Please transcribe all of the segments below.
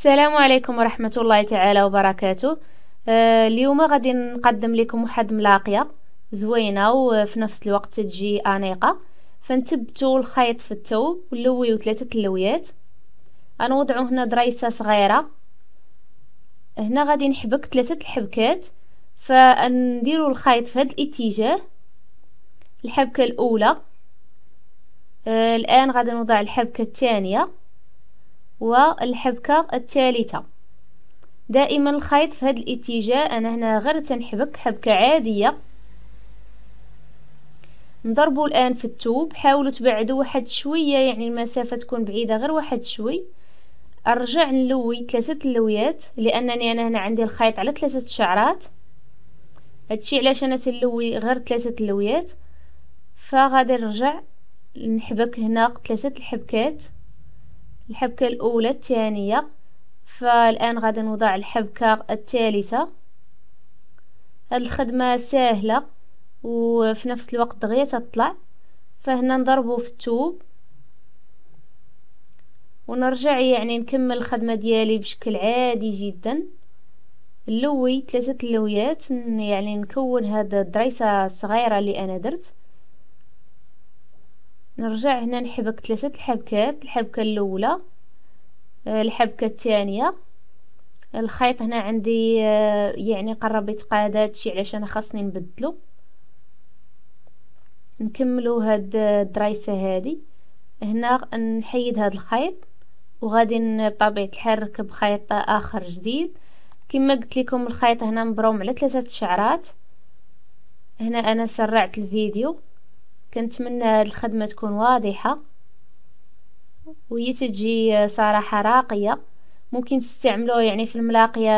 السلام عليكم ورحمة الله تعالى وبركاته آه، اليوم غادي نقدم لكم واحد ملاقية زوينة وفي نفس الوقت تجي أنيقة فنثبتو الخيط في التو ونلويو ثلاثة اللويات غنوضعو هنا دريسة صغيرة هنا غادي نحبك ثلاثة الحبكات فنديرو الخيط في هذا الاتجاه الحبكة الأولى آه، الآن غادي نوضع الحبكة الثانية والحبكة الثالثة دائما الخيط في هذا الاتجاه انا هنا غير تنحبك حبكة عادية نضربوا الان في التوب حاولوا تبعدوا واحد شوية يعني المسافة تكون بعيدة غير واحد شوي ارجع نلوي ثلاثة اللويات لانني انا هنا عندي الخيط على ثلاثة شعرات هادشي علاش انا تنلوي غير ثلاثة اللويات فغادي نرجع نحبك هنا ثلاثة الحبكات الحبكة الأولى الثانية فالآن غادي نوضع الحبكة الثالثة هاد الخدمة سهلة وفي نفس الوقت دغيا تطلع فهنا نضربو في التوب ونرجع يعني نكمل الخدمة ديالي بشكل عادي جدا نلوي ثلاثة اللويات يعني نكون هاد الدريسة الصغيرة اللي انا درت نرجع هنا نحبك ثلاثة الحبكات الحبكة الاولى آه، الحبكة الثانية الخيط هنا عندي آه، يعني قرب يتقاد هادشي علاش انا خاصني نبدلو نكملو هاد آه، الدرايسة هادي هنا نحيد هاد الخيط وغادي بطبيعة الحال نركب خيط اخر جديد كما قلت لكم الخيط هنا مبروم على ثلاثة شعرات هنا انا سرعت الفيديو كنتمنى هاد الخدمه تكون واضحه وهي تجي صراحه راقيه ممكن تستعملوها يعني في الملاقيه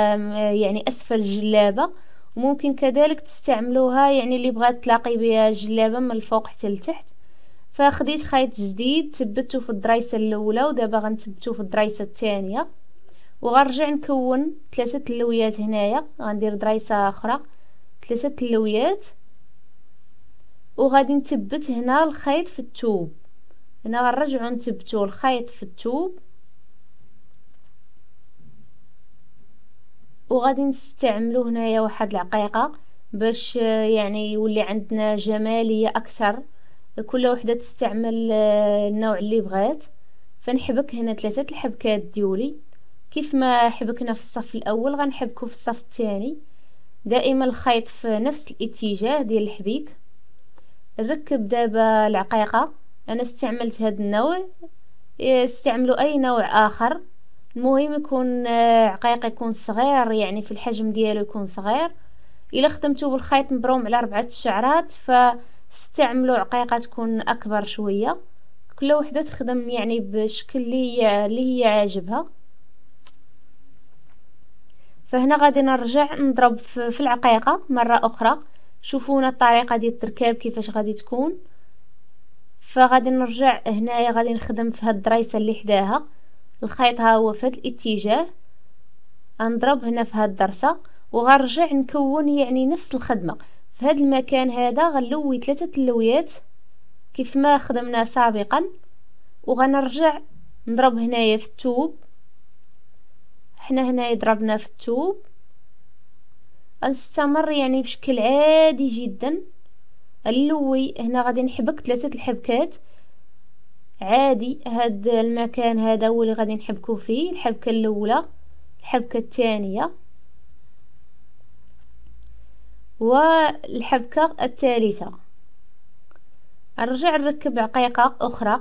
يعني اسفل الجلابه وممكن كذلك تستعملوها يعني اللي بغات تلاقي بها الجلابه من الفوق حتى لتحت فخديت خيط جديد ثبته في الدرايسه الاولى ودابا غنثبته في الدرايسه الثانيه وغنرجع نكون ثلاثه اللويات هنايا غندير درايسه اخرى ثلاثه اللويات وغادي نثبت هنا الخيط في الثوب هنا غنرجعو نثبتو الخيط في الثوب وغادي نستعملو هنايا واحد العقيقه باش آه، يعني يولي عندنا جماليه اكثر كل وحده تستعمل آه، النوع اللي بغات فنحبك هنا ثلاثه الحبكات ديولي كيف ما حبكنا في الصف الاول غنحبكو في الصف الثاني دائما الخيط في نفس الاتجاه ديال الحبيك نركب دابا العقيقه انا استعملت هاد النوع استعملوا اي نوع اخر المهم يكون آه، عقيق يكون صغير يعني في الحجم ديالو يكون صغير الا خدمتو بالخيط مبروم على ربعة الشعرات فاستعملوا عقيقه تكون اكبر شويه كل وحده تخدم يعني بشكل اللي هي اللي هي عاجبها فهنا غادي نرجع نضرب في العقيقه مره اخرى شوفونا الطريقه ديال التركاب كيفاش غادي تكون فغادي نرجع هنايا غادي نخدم في هاد الدريسه اللي حداها الخيط ها هو في هاد الاتجاه نضرب هنا في هاد الدرسه وغنرجع نكون يعني نفس الخدمه في هاد المكان هذا غنلوي ثلاثه اللويات كيف ما خدمنا سابقا وغنرجع نضرب هنايا في التوب حنا هنايا ضربنا في التوب غنستمر يعني بشكل عادي جدا اللوي هنا غادي نحبك ثلاثه الحبكات عادي هاد المكان هذا هو اللي غادي نحبكو فيه الحبكه الاولى الحبكه الثانيه والحبكه الثالثه نرجع نركب عقيقه اخرى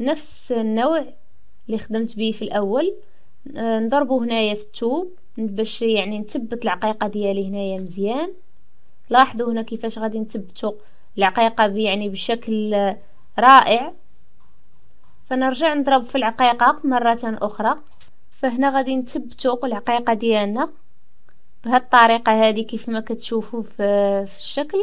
نفس النوع اللي خدمت به في الاول نضربه هنايا في الثوب باش يعني نثبت العقيقه ديالي هنايا مزيان لاحظوا هنا كيفاش غادي نثبتوا العقيقه يعني بشكل رائع فنرجع نضرب في العقيقه مره اخرى فهنا غادي نثبتوا العقيقه ديالنا بهالطريقه هذه كيف ما كتشوفوا في الشكل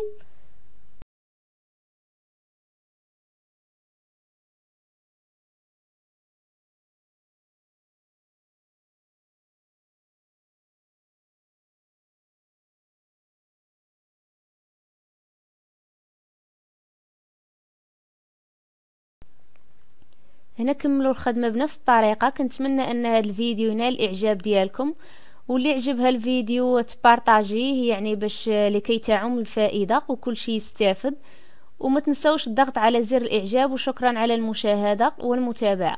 هنا كملوا الخدمه بنفس الطريقه كنتمنى ان هذا الفيديو ينال الاعجاب ديالكم واللي عجبها الفيديو تبارطاجيه يعني باش لكي تعم الفائده وكل شيء يستافد وما تنسوش الضغط على زر الاعجاب وشكرا على المشاهده والمتابعه